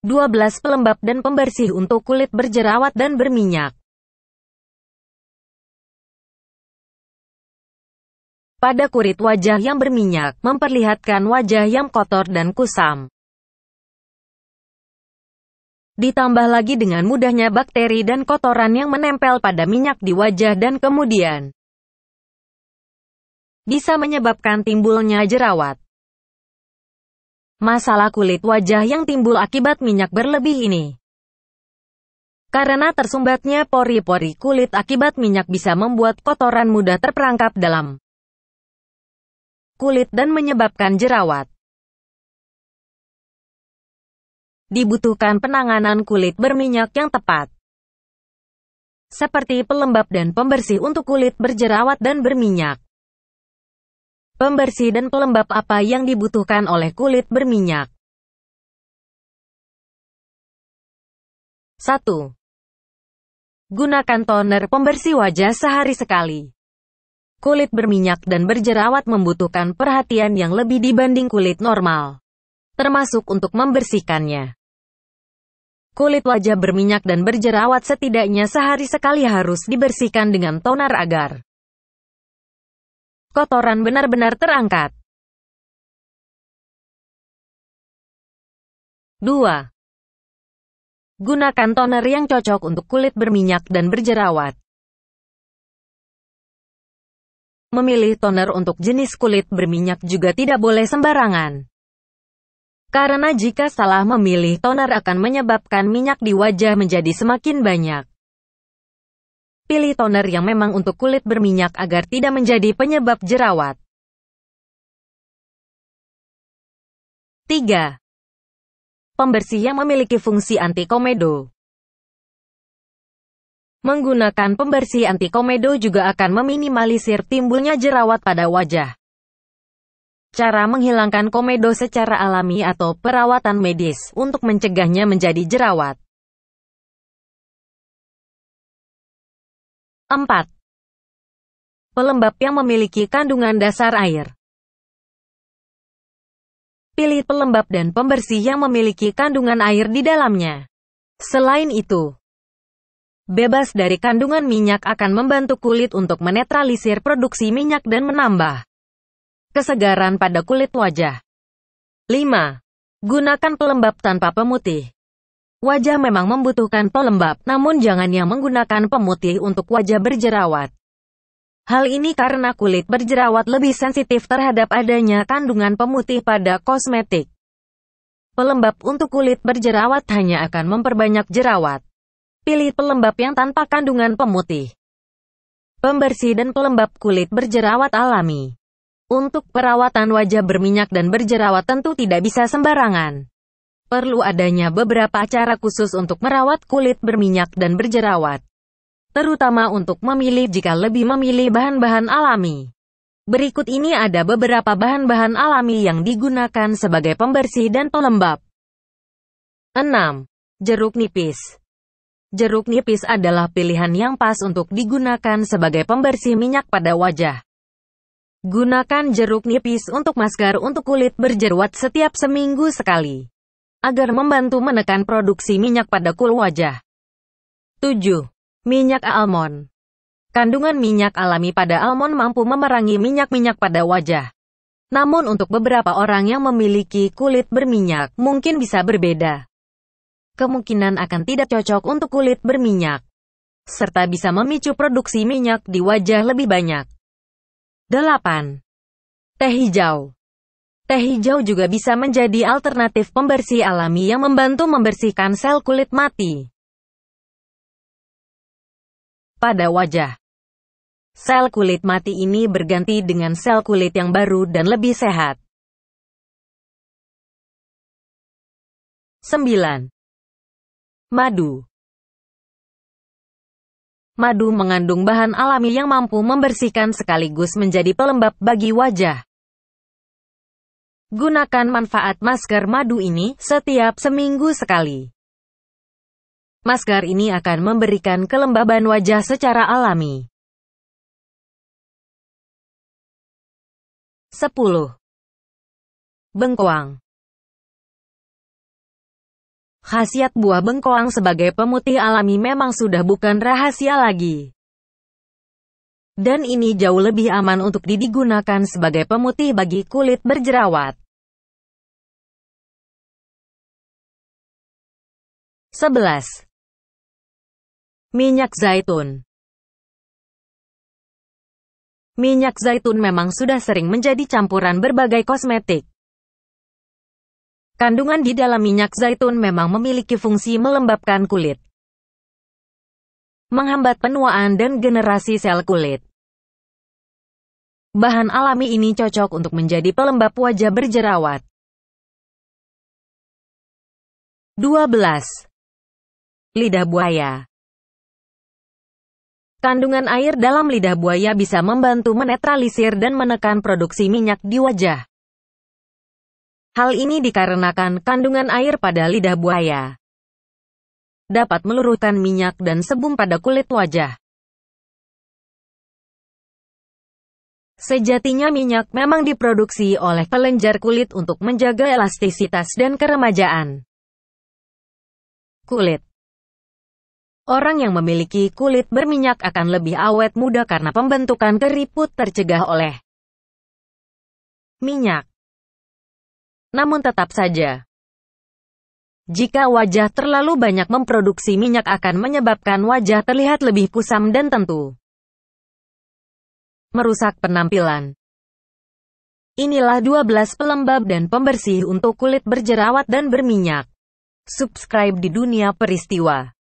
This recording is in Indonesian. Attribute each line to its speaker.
Speaker 1: 12 pelembab dan pembersih untuk kulit berjerawat dan berminyak. Pada
Speaker 2: kulit wajah yang berminyak, memperlihatkan wajah yang kotor dan kusam. Ditambah lagi dengan mudahnya bakteri dan kotoran
Speaker 1: yang menempel pada minyak di wajah dan kemudian bisa menyebabkan timbulnya jerawat masalah kulit wajah
Speaker 2: yang timbul akibat minyak berlebih ini. Karena tersumbatnya pori-pori kulit akibat minyak bisa membuat kotoran mudah terperangkap dalam
Speaker 1: kulit dan menyebabkan jerawat. Dibutuhkan penanganan kulit berminyak yang tepat.
Speaker 2: Seperti pelembab dan pembersih untuk kulit berjerawat dan berminyak pembersih dan pelembab apa yang dibutuhkan oleh kulit berminyak. 1. Gunakan toner pembersih wajah sehari sekali. Kulit berminyak dan berjerawat membutuhkan perhatian yang lebih dibanding kulit normal, termasuk untuk membersihkannya. Kulit wajah berminyak dan berjerawat setidaknya
Speaker 1: sehari sekali harus dibersihkan dengan toner agar Kotoran benar-benar terangkat. 2. Gunakan toner yang cocok untuk kulit berminyak dan berjerawat. Memilih toner untuk
Speaker 2: jenis kulit berminyak juga tidak boleh sembarangan. Karena jika salah memilih toner akan menyebabkan minyak di wajah menjadi semakin banyak. Pilih toner yang memang untuk kulit berminyak agar tidak menjadi penyebab jerawat. 3. Pembersih yang memiliki fungsi anti komedo. Menggunakan pembersih anti komedo juga akan meminimalisir timbulnya jerawat pada wajah. Cara menghilangkan komedo secara alami atau perawatan
Speaker 1: medis untuk mencegahnya menjadi jerawat. 4. Pelembab yang memiliki kandungan dasar air. Pilih pelembab dan pembersih yang
Speaker 2: memiliki kandungan air di dalamnya. Selain itu, bebas dari kandungan minyak akan membantu kulit untuk menetralisir produksi minyak dan menambah kesegaran pada kulit wajah. 5. Gunakan pelembab tanpa pemutih. Wajah memang membutuhkan pelembab, namun jangan yang menggunakan pemutih untuk wajah berjerawat. Hal ini karena kulit berjerawat lebih sensitif terhadap adanya kandungan pemutih pada kosmetik. Pelembab untuk kulit berjerawat hanya akan memperbanyak jerawat. Pilih pelembab yang tanpa kandungan pemutih. Pembersih dan pelembab kulit berjerawat alami. Untuk perawatan wajah berminyak dan berjerawat tentu tidak bisa sembarangan. Perlu adanya beberapa cara khusus untuk merawat kulit berminyak dan berjerawat. Terutama untuk memilih jika lebih memilih bahan-bahan alami. Berikut ini ada beberapa bahan-bahan alami yang digunakan sebagai pembersih dan pelembab. 6. Jeruk nipis Jeruk nipis adalah pilihan yang pas untuk digunakan sebagai pembersih minyak pada wajah. Gunakan jeruk nipis untuk masker untuk kulit berjerawat setiap seminggu sekali agar membantu menekan produksi minyak pada kul wajah. 7. Minyak almond Kandungan minyak alami pada almond mampu memerangi minyak-minyak pada wajah. Namun untuk beberapa orang yang memiliki kulit berminyak, mungkin bisa berbeda. Kemungkinan akan tidak cocok untuk kulit berminyak, serta bisa memicu produksi minyak di wajah lebih banyak. 8. Teh hijau Teh hijau juga bisa menjadi alternatif pembersih
Speaker 1: alami yang membantu membersihkan sel kulit mati pada wajah. Sel kulit mati ini berganti dengan sel kulit yang baru dan lebih sehat. 9. Madu
Speaker 2: Madu mengandung bahan alami yang mampu membersihkan sekaligus menjadi pelembab bagi wajah. Gunakan manfaat masker madu ini
Speaker 1: setiap seminggu sekali. Masker ini akan memberikan kelembaban wajah secara alami. 10. Bengkoang
Speaker 2: Khasiat buah bengkoang sebagai pemutih alami memang sudah bukan rahasia lagi dan ini jauh lebih aman untuk digunakan
Speaker 1: sebagai pemutih bagi kulit berjerawat. 11. Minyak zaitun Minyak zaitun memang sudah sering menjadi campuran berbagai kosmetik. Kandungan di dalam minyak zaitun memang memiliki fungsi melembabkan kulit, menghambat penuaan dan generasi sel kulit. Bahan alami ini cocok untuk menjadi pelembab wajah berjerawat. 12. Lidah buaya
Speaker 2: Kandungan air dalam lidah buaya bisa membantu menetralisir dan menekan produksi minyak di wajah. Hal ini dikarenakan kandungan air pada lidah buaya dapat meluruhkan minyak dan sebum pada kulit
Speaker 1: wajah. Sejatinya minyak memang diproduksi oleh kelenjar kulit untuk menjaga elastisitas dan keremajaan kulit. Orang yang memiliki kulit berminyak akan lebih awet muda karena pembentukan keriput tercegah oleh minyak. Namun tetap saja, jika wajah terlalu banyak memproduksi minyak akan menyebabkan wajah terlihat lebih kusam dan tentu merusak penampilan. Inilah 12 pelembab dan pembersih untuk kulit berjerawat dan berminyak. Subscribe di dunia peristiwa.